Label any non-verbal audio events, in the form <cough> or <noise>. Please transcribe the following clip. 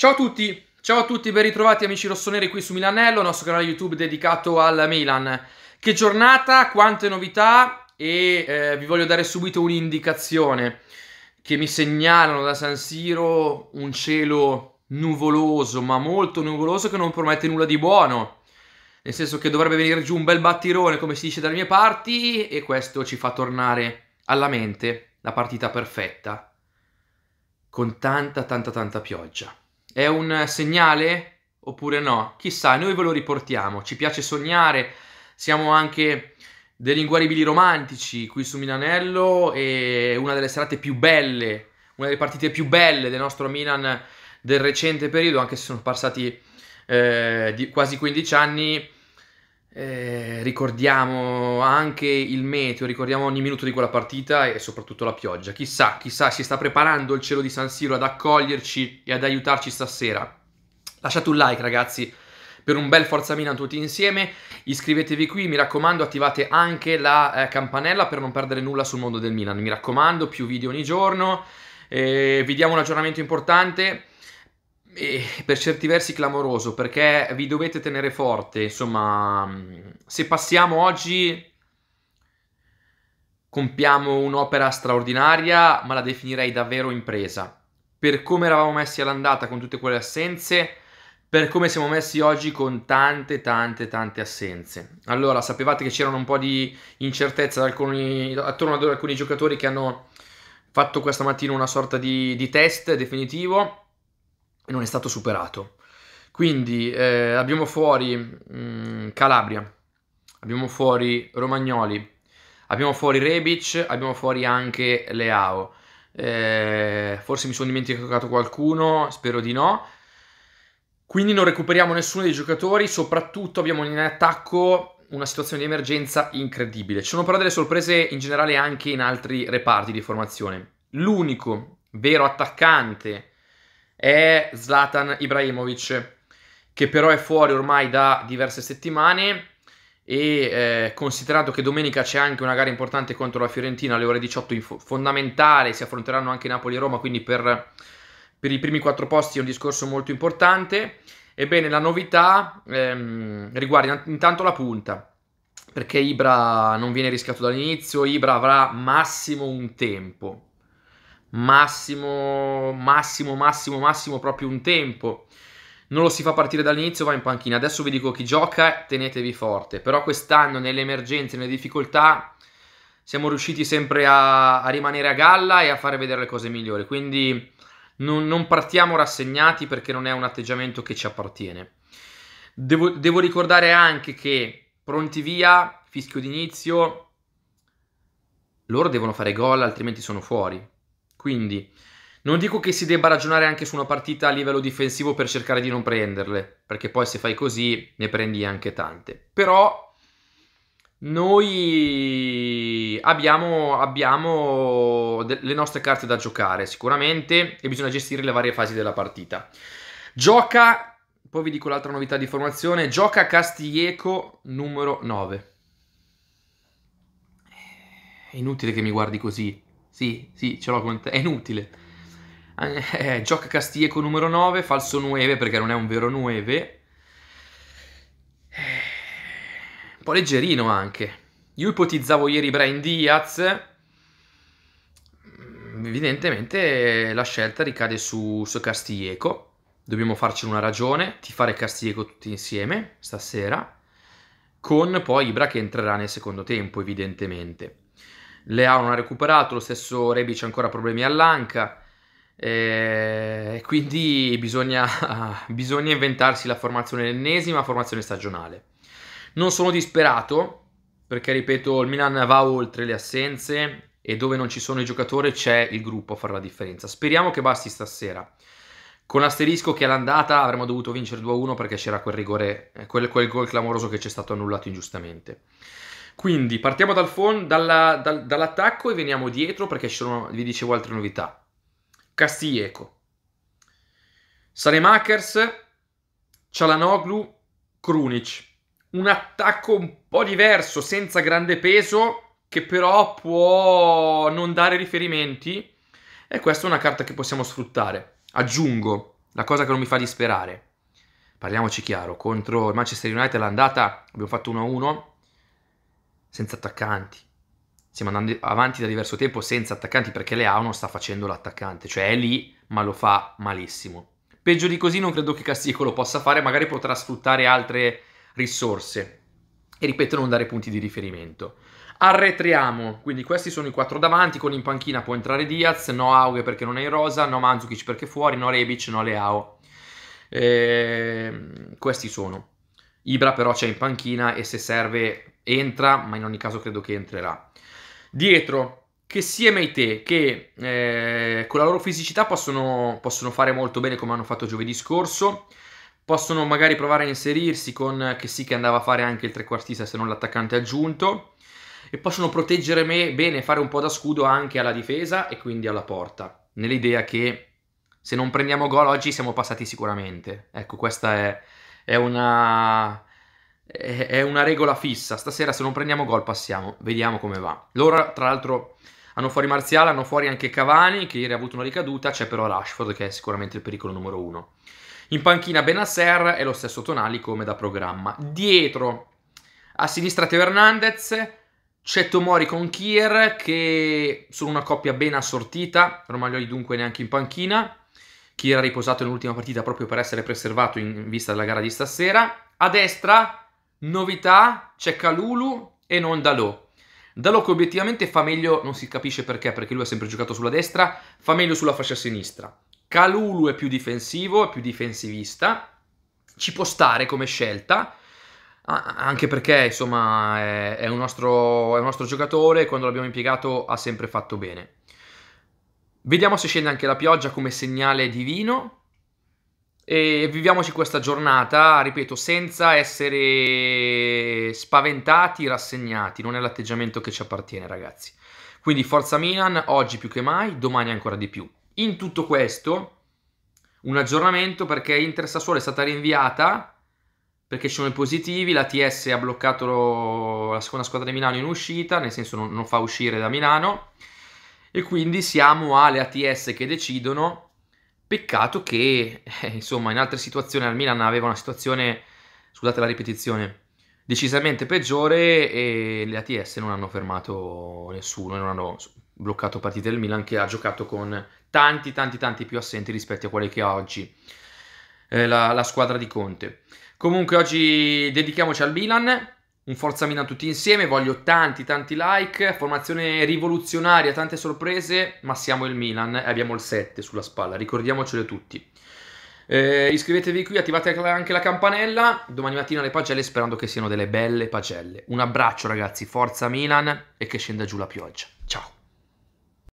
Ciao a tutti, ciao a tutti, ben ritrovati amici rossoneri qui su Milanello, nostro canale YouTube dedicato al Milan. Che giornata, quante novità e eh, vi voglio dare subito un'indicazione che mi segnalano da San Siro un cielo nuvoloso, ma molto nuvoloso che non promette nulla di buono. Nel senso che dovrebbe venire giù un bel battirone, come si dice dalle mie parti, e questo ci fa tornare alla mente la partita perfetta con tanta tanta tanta pioggia. È un segnale oppure no? Chissà, noi ve lo riportiamo. Ci piace sognare, siamo anche degli inguaribili romantici qui su Milanello e una delle serate più belle, una delle partite più belle del nostro Milan del recente periodo, anche se sono passati eh, quasi 15 anni eh, ricordiamo anche il meteo, ricordiamo ogni minuto di quella partita e soprattutto la pioggia. Chissà, chissà, si sta preparando il cielo di San Siro ad accoglierci e ad aiutarci stasera. Lasciate un like, ragazzi, per un bel Forza Milan tutti insieme. Iscrivetevi qui, mi raccomando, attivate anche la eh, campanella per non perdere nulla sul mondo del Milan. Mi raccomando, più video ogni giorno. Eh, vi diamo un aggiornamento importante e per certi versi clamoroso perché vi dovete tenere forte insomma mm, se passiamo oggi compiamo un'opera straordinaria ma la definirei davvero impresa per come eravamo messi all'andata con tutte quelle assenze per come siamo messi oggi con tante tante tante assenze allora sapevate che c'erano un po' di incertezza alcuni, attorno ad alcuni giocatori che hanno fatto questa mattina una sorta di, di test definitivo e non è stato superato. Quindi eh, abbiamo fuori mh, mm, Calabria, abbiamo fuori Romagnoli, abbiamo fuori Rebic, abbiamo fuori anche Leao. Eh, forse mi sono dimenticato qualcuno, spero di no. Quindi non recuperiamo nessuno dei giocatori, soprattutto abbiamo in attacco una situazione di emergenza incredibile. Ci sono però delle sorprese in generale anche in altri reparti di formazione. L'unico vero attaccante è Zlatan Ibrahimovic, che però è fuori ormai da diverse settimane e eh, considerato che domenica c'è anche una gara importante contro la Fiorentina alle ore 18 fondamentale, si affronteranno anche Napoli e Roma, quindi per, per, i primi quattro posti è un discorso molto importante. Ebbene, la novità ehm, riguarda intanto la punta, perché Ibra non viene rischiato dall'inizio, Ibra avrà massimo un tempo, massimo, massimo, massimo, massimo proprio un tempo. Non lo si fa partire dall'inizio, va in panchina. Adesso vi dico chi gioca, tenetevi forte. Però quest'anno nelle emergenze, nelle difficoltà, siamo riusciti sempre a, a rimanere a galla e a fare vedere le cose migliori. Quindi non, non partiamo rassegnati perché non è un atteggiamento che ci appartiene. Devo, devo ricordare anche che pronti via, fischio d'inizio, loro devono fare gol, altrimenti sono fuori. Quindi non dico che si debba ragionare anche su una partita a livello difensivo per cercare di non prenderle, perché poi se fai così ne prendi anche tante. Però noi abbiamo, abbiamo de- le nostre carte da giocare sicuramente e bisogna gestire le varie fasi della partita. Gioca, poi vi dico l'altra novità di formazione, gioca Castiglieco numero 9. È inutile che mi guardi così. Sì, sì, ce l'ho con te. È inutile. Eh, eh gioca Castieco numero 9, falso 9 perché non è un vero 9. Eh, un po' leggerino anche. Io ipotizzavo ieri Brian Diaz. Mm, evidentemente la scelta ricade su, su Castieco. Dobbiamo farci una ragione, ti fare Castieco tutti insieme stasera. Con poi Ibra che entrerà nel secondo tempo, evidentemente. Leao non ha recuperato, lo stesso Rebic ha ancora problemi all'anca, eh, e quindi bisogna, <laughs> bisogna inventarsi la formazione l'ennesima formazione stagionale. Non sono disperato, perché ripeto, il Milan va oltre le assenze e dove non ci sono i giocatori c'è il gruppo a fare la differenza. Speriamo che basti stasera. Con l'asterisco che all'andata avremmo dovuto vincere 2-1 perché c'era quel rigore, eh, quel, quel gol clamoroso che ci è stato annullato ingiustamente. Quindi partiamo dal fon- dalla, dal, dall'attacco e veniamo dietro perché ci sono, vi dicevo, altre novità. Castilleco. Saremakers, Cialanoglu, Krunic. Un attacco un po' diverso, senza grande peso, che però può non dare riferimenti. E questa è una carta che possiamo sfruttare. Aggiungo la cosa che non mi fa disperare. Parliamoci chiaro, contro il Manchester United l'andata abbiamo fatto 1-1 senza attaccanti. Stiamo andando avanti da diverso tempo senza attaccanti perché Leao non sta facendo l'attaccante, cioè è lì ma lo fa malissimo. Peggio di così non credo che Castico lo possa fare, magari potrà sfruttare altre risorse e ripeto non dare punti di riferimento. Arretriamo, quindi questi sono i quattro davanti, con in panchina può entrare Diaz, no Auge perché non è in rosa, no Manzukic perché fuori, no Rebic, no Leao. E... Ehm, questi sono. Ibra però c'è in panchina e se serve entra, ma in ogni caso credo che entrerà. Dietro, che sia Meite che eh, con la loro fisicità possono, possono fare molto bene come hanno fatto giovedì scorso, possono magari provare a inserirsi con che sì che andava a fare anche il trequartista se non l'attaccante aggiunto e possono proteggere me bene, fare un po' da scudo anche alla difesa e quindi alla porta, nell'idea che se non prendiamo gol oggi siamo passati sicuramente. Ecco, questa è, è una, è una regola fissa. Stasera se non prendiamo gol passiamo, vediamo come va. Loro tra l'altro hanno fuori Marziale, hanno fuori anche Cavani che ieri ha avuto una ricaduta, c'è però Rashford che è sicuramente il pericolo numero uno. In panchina Benasser e lo stesso Tonali come da programma. Dietro a sinistra Teo Hernandez, c'è Tomori con Kier che sono una coppia ben assortita, Romagnoli dunque neanche in panchina. Kier ha riposato nell'ultima partita proprio per essere preservato in vista della gara di stasera. A destra Novità c'è Calulu e non Dalò. Dalò che obiettivamente fa meglio, non si capisce perché, perché lui ha sempre giocato sulla destra, fa meglio sulla fascia sinistra. Calulu è più difensivo, è più difensivista, ci può stare come scelta, anche perché insomma è, è, un, nostro, è un nostro giocatore, quando l'abbiamo impiegato ha sempre fatto bene. Vediamo se scende anche la pioggia come segnale divino, e viviamoci questa giornata, ripeto, senza essere spaventati, rassegnati, non è l'atteggiamento che ci appartiene, ragazzi. Quindi forza Milan, oggi più che mai, domani ancora di più. In tutto questo, un aggiornamento perché Inter Sassuolo è stata rinviata perché ci sono i positivi, la TS ha bloccato la seconda squadra di Milano in uscita, nel senso non, non fa uscire da Milano, e quindi siamo alle ATS che decidono Peccato che, eh, insomma, in altre situazioni al Milan aveva una situazione, scusate la ripetizione, decisamente peggiore e le ATS non hanno fermato nessuno, non hanno bloccato partite del Milan che ha giocato con tanti, tanti, tanti più assenti rispetto a quelli che ha oggi eh, la, la squadra di Conte. Comunque oggi dedichiamoci al Milan, un Forza Milan tutti insieme, voglio tanti tanti like, formazione rivoluzionaria, tante sorprese, ma siamo il Milan e abbiamo il 7 sulla spalla, ricordiamocelo tutti. Eh, iscrivetevi qui, attivate anche la campanella, domani mattina le pagelle sperando che siano delle belle pagelle. Un abbraccio ragazzi, Forza Milan e che scenda giù la pioggia.